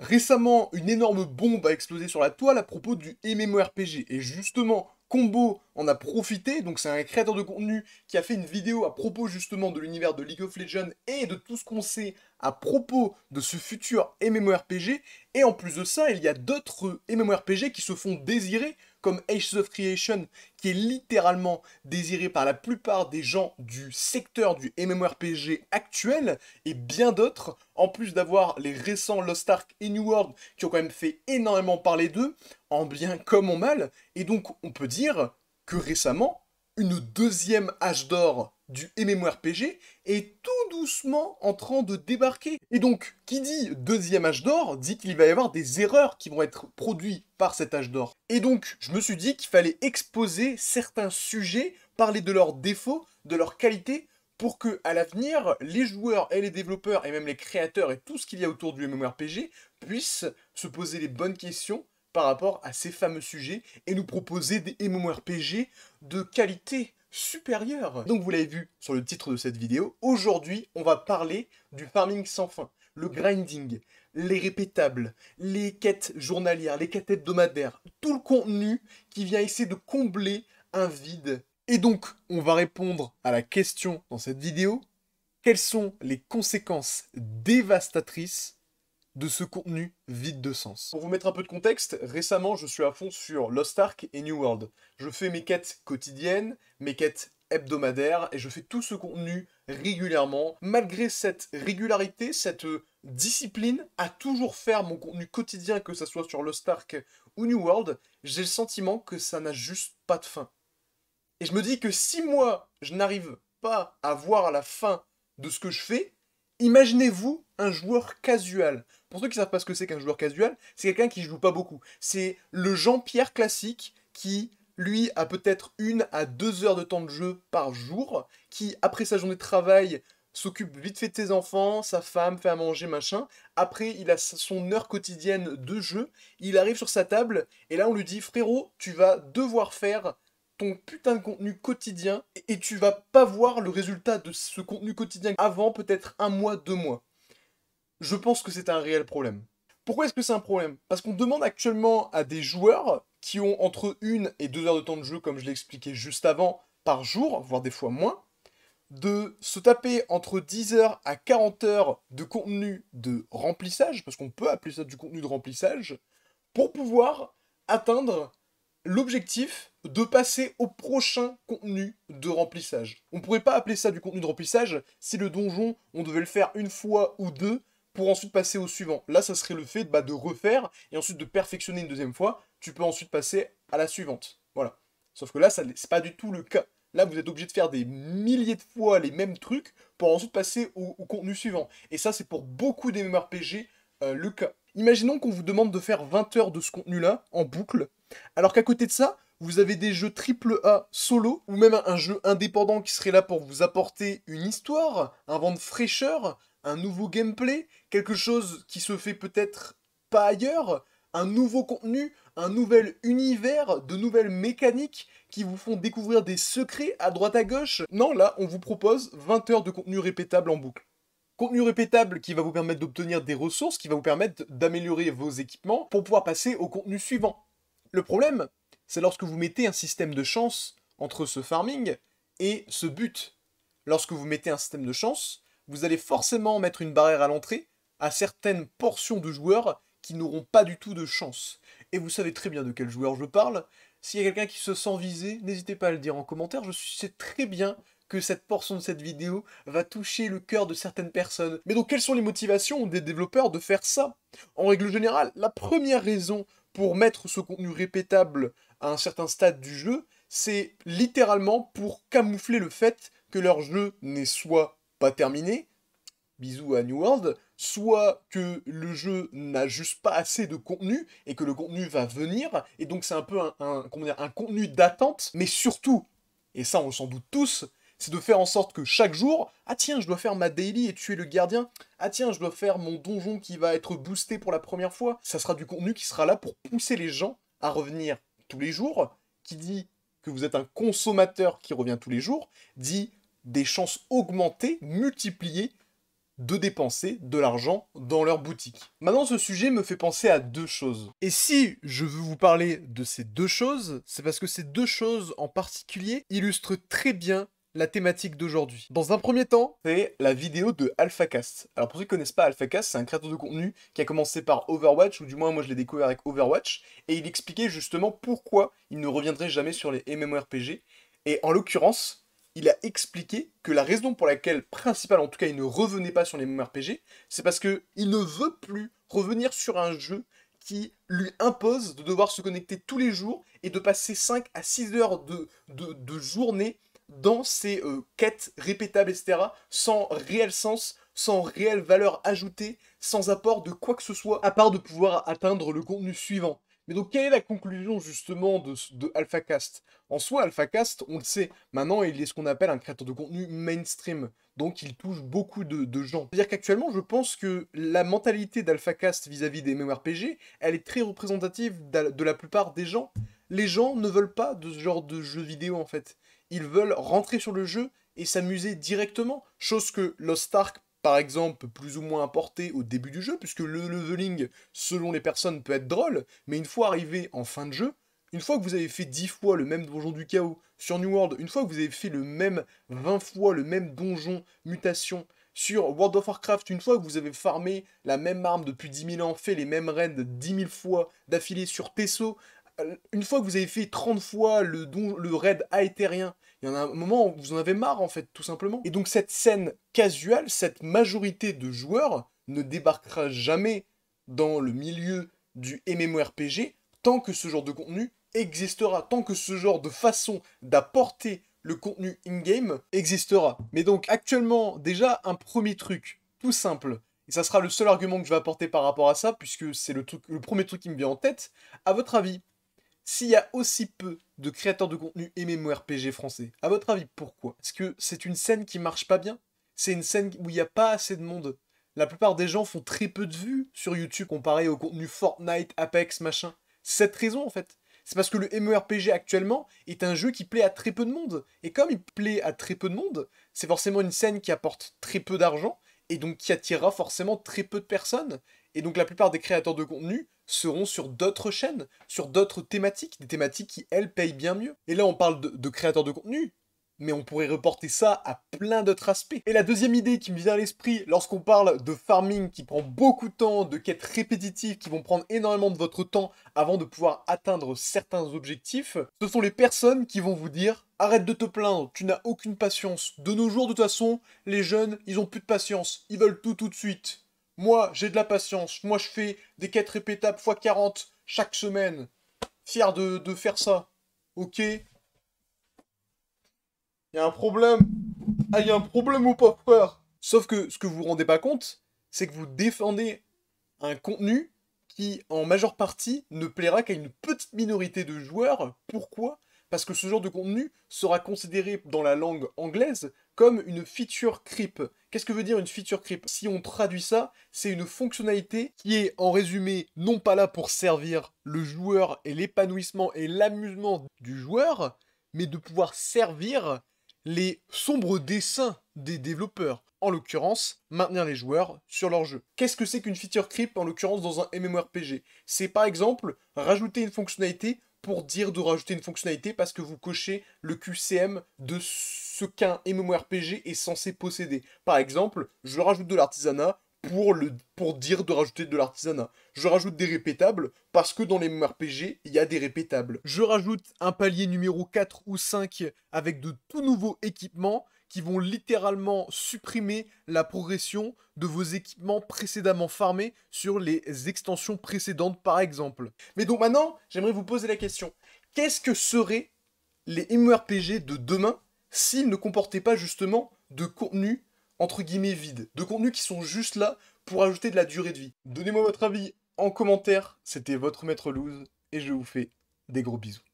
Récemment, une énorme bombe a explosé sur la toile à propos du MMORPG. Et justement, Combo en a profité, donc c'est un créateur de contenu qui a fait une vidéo à propos justement de l'univers de League of Legends et de tout ce qu'on sait à propos de ce futur MMORPG, et en plus de ça, il y a d'autres MMORPG qui se font désirer, comme Age of Creation, qui est littéralement désiré par la plupart des gens du secteur du MMORPG actuel, et bien d'autres, en plus d'avoir les récents Lost Ark et New World, qui ont quand même fait énormément parler d'eux, en bien comme en mal, et donc on peut dire que récemment, une deuxième âge d'or du MMORPG est tout doucement en train de débarquer. Et donc, qui dit deuxième âge d'or, dit qu'il va y avoir des erreurs qui vont être produites par cet âge d'or. Et donc, je me suis dit qu'il fallait exposer certains sujets, parler de leurs défauts, de leurs qualités, pour que, à l'avenir, les joueurs et les développeurs, et même les créateurs et tout ce qu'il y a autour du MMORPG, puissent se poser les bonnes questions par rapport à ces fameux sujets et nous proposer des MMORPG de qualité, supérieure. Donc vous l'avez vu sur le titre de cette vidéo, aujourd'hui on va parler du farming sans fin, le grinding, les répétables, les quêtes journalières, les quêtes hebdomadaires, tout le contenu qui vient essayer de combler un vide. Et donc on va répondre à la question dans cette vidéo, quelles sont les conséquences dévastatrices de ce contenu vide de sens. Pour vous mettre un peu de contexte, récemment je suis à fond sur Lost Ark et New World. Je fais mes quêtes quotidiennes, mes quêtes hebdomadaires, et je fais tout ce contenu régulièrement. Malgré cette régularité, cette euh, discipline à toujours faire mon contenu quotidien, que ce soit sur Lost Ark ou New World, j'ai le sentiment que ça n'a juste pas de fin. Et je me dis que si moi, je n'arrive pas à voir la fin de ce que je fais, Imaginez-vous un joueur casual. Pour ceux qui ne savent pas ce que c'est qu'un joueur casual, c'est quelqu'un qui joue pas beaucoup. C'est le Jean-Pierre classique qui, lui, a peut-être une à deux heures de temps de jeu par jour, qui, après sa journée de travail, s'occupe vite fait de ses enfants, sa femme, fait à manger, machin. Après, il a son heure quotidienne de jeu, il arrive sur sa table, et là on lui dit, frérot, tu vas devoir faire ton putain de contenu quotidien et tu vas pas voir le résultat de ce contenu quotidien avant peut-être un mois, deux mois. Je pense que c'est un réel problème. Pourquoi est-ce que c'est un problème Parce qu'on demande actuellement à des joueurs qui ont entre une et deux heures de temps de jeu, comme je l'expliquais juste avant, par jour, voire des fois moins, de se taper entre 10 heures à 40 heures de contenu de remplissage, parce qu'on peut appeler ça du contenu de remplissage, pour pouvoir atteindre l'objectif de passer au prochain contenu de remplissage. On ne pourrait pas appeler ça du contenu de remplissage si le donjon, on devait le faire une fois ou deux pour ensuite passer au suivant. Là, ça serait le fait bah, de refaire et ensuite de perfectionner une deuxième fois. Tu peux ensuite passer à la suivante. Voilà. Sauf que là, ce n'est pas du tout le cas. Là, vous êtes obligé de faire des milliers de fois les mêmes trucs pour ensuite passer au, contenu suivant. Et ça, c'est pour beaucoup des MMORPG euh, le cas. Imaginons qu'on vous demande de faire 20 heures de ce contenu-là en boucle alors qu'à côté de ça, vous avez des jeux triple A solo, ou même un jeu indépendant qui serait là pour vous apporter une histoire, un vent de fraîcheur, un nouveau gameplay, quelque chose qui se fait peut-être pas ailleurs, un nouveau contenu, un nouvel univers, de nouvelles mécaniques qui vous font découvrir des secrets à droite à gauche. Non, là, on vous propose 20 heures de contenu répétable en boucle. Contenu répétable qui va vous permettre d'obtenir des ressources, qui va vous permettre d'améliorer vos équipements pour pouvoir passer au contenu suivant. Le problème, c'est lorsque vous mettez un système de chance entre ce farming et ce but. Lorsque vous mettez un système de chance, vous allez forcément mettre une barrière à l'entrée à certaines portions de joueurs qui n'auront pas du tout de chance. Et vous savez très bien de quel joueur je parle. S'il y a quelqu'un qui se sent visé, n'hésitez pas à le dire en commentaire. Je sais très bien que cette portion de cette vidéo va toucher le cœur de certaines personnes. Mais donc quelles sont les motivations des développeurs de faire ça En règle générale, la première raison pour mettre ce contenu répétable à un certain stade du jeu, c'est littéralement pour camoufler le fait que leur jeu n'est soit pas terminé, bisous à New World, soit que le jeu n'a juste pas assez de contenu et que le contenu va venir, et donc c'est un peu un, un contenu d'attente, mais surtout, et ça on s'en doute tous, c'est de faire en sorte que chaque jour, ah tiens, je dois faire ma daily et tuer le gardien, ah tiens, je dois faire mon donjon qui va être boosté pour la première fois. Ça sera du contenu qui sera là pour pousser les gens à revenir tous les jours, qui dit que vous êtes un consommateur qui revient tous les jours, dit des chances augmentées, multipliées, de dépenser de l'argent dans leur boutique. Maintenant, ce sujet me fait penser à deux choses. Et si je veux vous parler de ces deux choses, c'est parce que ces deux choses en particulier illustrent très bien la thématique d'aujourd'hui. Dans un premier temps, c'est la vidéo de AlphaCast. Alors pour ceux qui connaissent pas AlphaCast, c'est un créateur de contenu qui a commencé par Overwatch, ou du moins moi je l'ai découvert avec Overwatch, et il expliquait justement pourquoi il ne reviendrait jamais sur les MMORPG. Et en l'occurrence, il a expliqué que la raison pour laquelle, principal en tout cas, il ne revenait pas sur les MMORPG, c'est parce il ne veut plus revenir sur un jeu qui lui impose de devoir se connecter tous les jours et de passer 5 à 6 heures de, de, de journée dans ces euh, quêtes répétables, etc., sans réel sens, sans réelle valeur ajoutée, sans apport de quoi que ce soit, à part de pouvoir atteindre le contenu suivant. Mais donc, quelle est la conclusion justement de, de AlphaCast En soi, AlphaCast, on le sait, maintenant, il est ce qu'on appelle un créateur de contenu mainstream. Donc, il touche beaucoup de, gens. C'est-à-dire qu'actuellement, je pense que la mentalité d'AlphaCast vis-à-vis des MMORPG, elle est très représentative de la plupart des gens. Les gens ne veulent pas de ce genre de jeu vidéo, en fait ils veulent rentrer sur le jeu et s'amuser directement, chose que Lost Ark par exemple plus ou moins apporter au début du jeu, puisque le leveling, selon les personnes, peut être drôle, mais une fois arrivé en fin de jeu, une fois que vous avez fait 10 fois le même donjon du chaos sur New World, une fois que vous avez fait le même 20 fois le même donjon mutation sur World of Warcraft, une fois que vous avez farmé la même arme depuis 10 000 ans, fait les mêmes raids 10 000 fois d'affilée sur Tesso, euh, une fois que vous avez fait 30 fois le, don, le raid rien, il y en a un moment où vous en avez marre, en fait, tout simplement. Et donc, cette scène casuelle, cette majorité de joueurs ne débarquera jamais dans le milieu du MMORPG tant que ce genre de contenu existera, tant que ce genre de façon d'apporter le contenu in-game existera. Mais donc, actuellement, déjà, un premier truc, tout simple, et ça sera le seul argument que je vais apporter par rapport à ça, puisque c'est le, le premier truc qui me vient en tête. À votre avis, s'il y a aussi peu de créateurs de contenu MMORPG français, à votre avis pourquoi Est-ce que c'est une scène qui marche pas bien C'est une scène où il n'y a pas assez de monde La plupart des gens font très peu de vues sur YouTube comparé au contenu Fortnite, Apex, machin. C'est cette raison en fait. C'est parce que le MMORPG actuellement est un jeu qui plaît à très peu de monde. Et comme il plaît à très peu de monde, c'est forcément une scène qui apporte très peu d'argent et donc qui attirera forcément très peu de personnes. Et donc la plupart des créateurs de contenu seront sur d'autres chaînes, sur d'autres thématiques, des thématiques qui, elles, payent bien mieux. Et là, on parle de, créateurs de contenu, mais on pourrait reporter ça à plein d'autres aspects. Et la deuxième idée qui me vient à l'esprit lorsqu'on parle de farming qui prend beaucoup de temps, de quêtes répétitives qui vont prendre énormément de votre temps avant de pouvoir atteindre certains objectifs, ce sont les personnes qui vont vous dire arrête de te plaindre, tu n'as aucune patience. De nos jours, de toute façon, les jeunes, ils ont plus de patience, ils veulent tout tout de suite. Moi, j'ai de la patience. Moi, je fais des quêtes répétables x 40 chaque semaine. Fier de, faire ça. Ok Il y a un problème. Ah, il y a un problème ou pas, Sauf que ce que vous vous rendez pas compte, c'est que vous défendez un contenu qui, en majeure partie, ne plaira qu'à une petite minorité de joueurs. Pourquoi parce que ce genre de contenu sera considéré dans la langue anglaise comme une feature creep. Qu'est-ce que veut dire une feature creep Si on traduit ça, c'est une fonctionnalité qui est en résumé non pas là pour servir le joueur et l'épanouissement et l'amusement du joueur, mais de pouvoir servir les sombres desseins des développeurs. En l'occurrence, maintenir les joueurs sur leur jeu. Qu'est-ce que c'est qu'une feature creep en l'occurrence dans un MMORPG C'est par exemple rajouter une fonctionnalité pour dire de rajouter une fonctionnalité parce que vous cochez le QCM de ce qu'un MMORPG est censé posséder. Par exemple, je rajoute de l'artisanat pour, pour dire de rajouter de l'artisanat. Je rajoute des répétables parce que dans les MMORPG, il y a des répétables. Je rajoute un palier numéro 4 ou 5 avec de tout nouveaux équipements qui vont littéralement supprimer la progression de vos équipements précédemment farmés sur les extensions précédentes par exemple. Mais donc maintenant, j'aimerais vous poser la question. Qu'est-ce que seraient les MMORPG de demain s'ils ne comportaient pas justement de contenu entre guillemets vide, de contenu qui sont juste là pour ajouter de la durée de vie Donnez-moi votre avis en commentaire, c'était votre maître Loose et je vous fais des gros bisous.